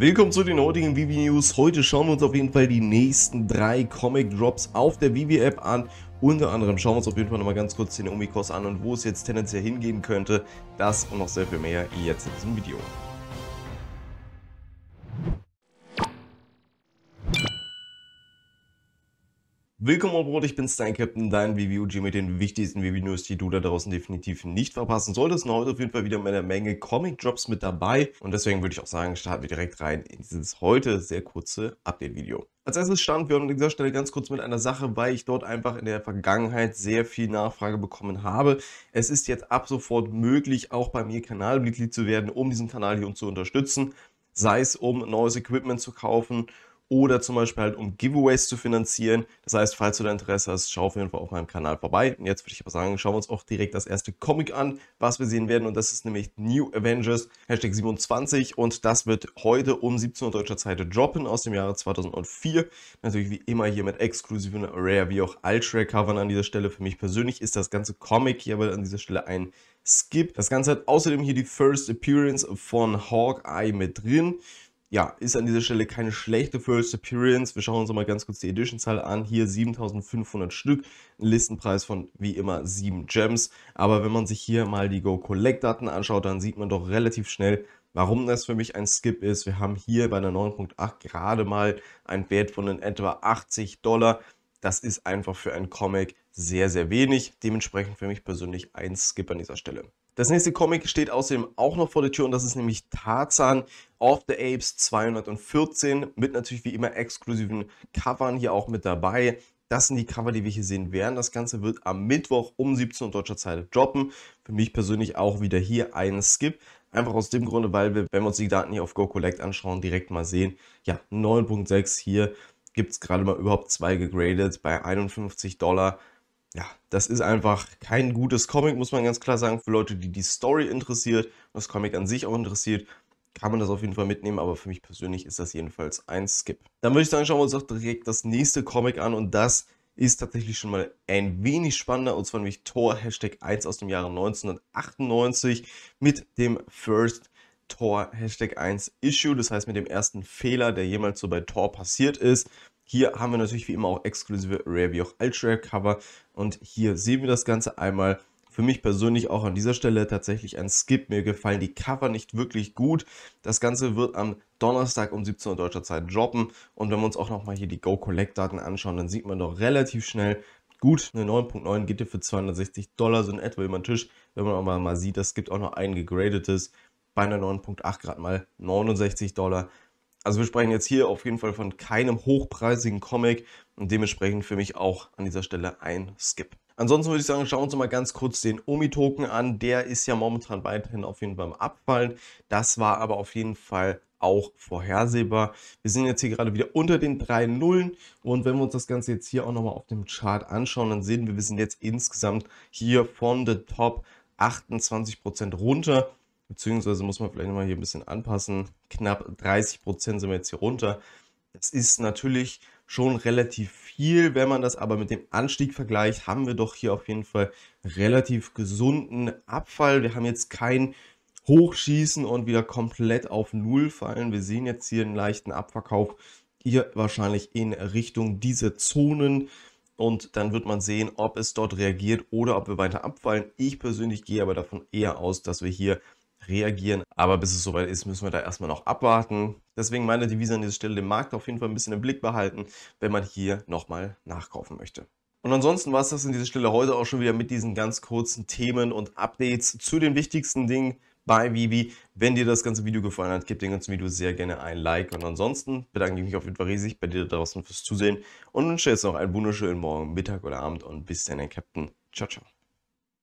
Willkommen zu den heutigen Vivi News. Heute schauen wir uns auf jeden Fall die nächsten drei Comic Drops auf der Vivi App an. Unter anderem schauen wir uns auf jeden Fall nochmal ganz kurz den Omikos an und wo es jetzt tendenziell hingehen könnte. Das und noch sehr viel mehr jetzt in diesem Video. Willkommen an ich bin dein Captain, dein VVUG mit den wichtigsten VV-News, die du da draußen definitiv nicht verpassen solltest. Und heute auf jeden Fall wieder mit einer Menge Comic-Drops mit dabei. Und deswegen würde ich auch sagen, starten wir direkt rein in dieses heute sehr kurze Update-Video. Als erstes standen wir an dieser Stelle ganz kurz mit einer Sache, weil ich dort einfach in der Vergangenheit sehr viel Nachfrage bekommen habe. Es ist jetzt ab sofort möglich, auch bei mir Kanalmitglied zu werden, um diesen Kanal hier zu unterstützen. Sei es, um neues Equipment zu kaufen oder zum Beispiel halt um Giveaways zu finanzieren. Das heißt, falls du da Interesse hast, schau auf jeden Fall auf meinem Kanal vorbei. Und jetzt würde ich aber sagen, schauen wir uns auch direkt das erste Comic an, was wir sehen werden. Und das ist nämlich New Avengers, Hashtag 27. Und das wird heute um 17 Uhr deutscher Zeit droppen aus dem Jahre 2004. Natürlich wie immer hier mit exklusiven Rare wie auch Ultra-Covern an dieser Stelle. Für mich persönlich ist das ganze Comic hier aber an dieser Stelle ein Skip. Das Ganze hat außerdem hier die First Appearance von Hawkeye mit drin ja, ist an dieser Stelle keine schlechte First Appearance. Wir schauen uns mal ganz kurz die Edition-Zahl an. Hier 7500 Stück, ein Listenpreis von wie immer 7 Gems. Aber wenn man sich hier mal die Go-Collect-Daten anschaut, dann sieht man doch relativ schnell, warum das für mich ein Skip ist. Wir haben hier bei der 9.8 gerade mal einen Wert von in etwa 80 Dollar. Das ist einfach für einen Comic sehr, sehr wenig. Dementsprechend für mich persönlich ein Skip an dieser Stelle. Das nächste Comic steht außerdem auch noch vor der Tür und das ist nämlich Tarzan of the Apes 214 mit natürlich wie immer exklusiven Covern hier auch mit dabei. Das sind die Cover, die wir hier sehen werden. Das Ganze wird am Mittwoch um 17 Uhr deutscher Zeit droppen. Für mich persönlich auch wieder hier ein Skip. Einfach aus dem Grunde, weil wir, wenn wir uns die Daten hier auf Go Collect anschauen, direkt mal sehen, ja, 9.6 hier gibt es gerade mal überhaupt zwei gegradet bei 51 Dollar. Ja, das ist einfach kein gutes Comic, muss man ganz klar sagen. Für Leute, die die Story interessiert das Comic an sich auch interessiert, kann man das auf jeden Fall mitnehmen, aber für mich persönlich ist das jedenfalls ein Skip. Dann würde ich sagen, schauen wir uns auch direkt das nächste Comic an und das ist tatsächlich schon mal ein wenig spannender und zwar nämlich Thor Hashtag 1 aus dem Jahre 1998 mit dem First Tor Hashtag 1 Issue, das heißt mit dem ersten Fehler, der jemals so bei Tor passiert ist. Hier haben wir natürlich wie immer auch exklusive Rare wie auch Ultra Rare Cover und hier sehen wir das Ganze einmal. Für mich persönlich auch an dieser Stelle tatsächlich ein Skip. Mir gefallen die Cover nicht wirklich gut. Das Ganze wird am Donnerstag um 17 Uhr deutscher Zeit droppen. Und wenn wir uns auch nochmal hier die Go-Collect-Daten anschauen, dann sieht man doch relativ schnell, gut, eine 9.9 geht dir für 260 Dollar so in etwa über den Tisch. Wenn man auch mal sieht, es gibt auch noch ein gegradetes bei einer 9.8 Grad mal 69 Dollar. Also wir sprechen jetzt hier auf jeden Fall von keinem hochpreisigen Comic und dementsprechend für mich auch an dieser Stelle ein Skip. Ansonsten würde ich sagen, schauen wir uns mal ganz kurz den Omi-Token an. Der ist ja momentan weiterhin auf jeden Fall am Abfallen. Das war aber auf jeden Fall auch vorhersehbar. Wir sind jetzt hier gerade wieder unter den drei Nullen und wenn wir uns das Ganze jetzt hier auch nochmal auf dem Chart anschauen, dann sehen wir, wir sind jetzt insgesamt hier von der Top 28% runter beziehungsweise muss man vielleicht nochmal hier ein bisschen anpassen. Knapp 30 Prozent sind wir jetzt hier runter. Das ist natürlich schon relativ viel, wenn man das aber mit dem Anstieg vergleicht, haben wir doch hier auf jeden Fall relativ gesunden Abfall. Wir haben jetzt kein Hochschießen und wieder komplett auf Null fallen. Wir sehen jetzt hier einen leichten Abverkauf, hier wahrscheinlich in Richtung dieser Zonen und dann wird man sehen, ob es dort reagiert oder ob wir weiter abfallen. Ich persönlich gehe aber davon eher aus, dass wir hier reagieren. Aber bis es soweit ist, müssen wir da erstmal noch abwarten. Deswegen meine Devise an dieser Stelle, den Markt auf jeden Fall ein bisschen im Blick behalten, wenn man hier nochmal nachkaufen möchte. Und ansonsten war es das an dieser Stelle heute auch schon wieder mit diesen ganz kurzen Themen und Updates zu den wichtigsten Dingen bei Vivi. Wenn dir das ganze Video gefallen hat, gib dem ganzen Video sehr gerne ein Like. Und ansonsten bedanke ich mich auf jeden Fall riesig bei dir da draußen fürs Zusehen und wünsche jetzt noch einen wunderschönen Morgen, Mittag oder Abend und bis dann, Captain. Ciao, ciao.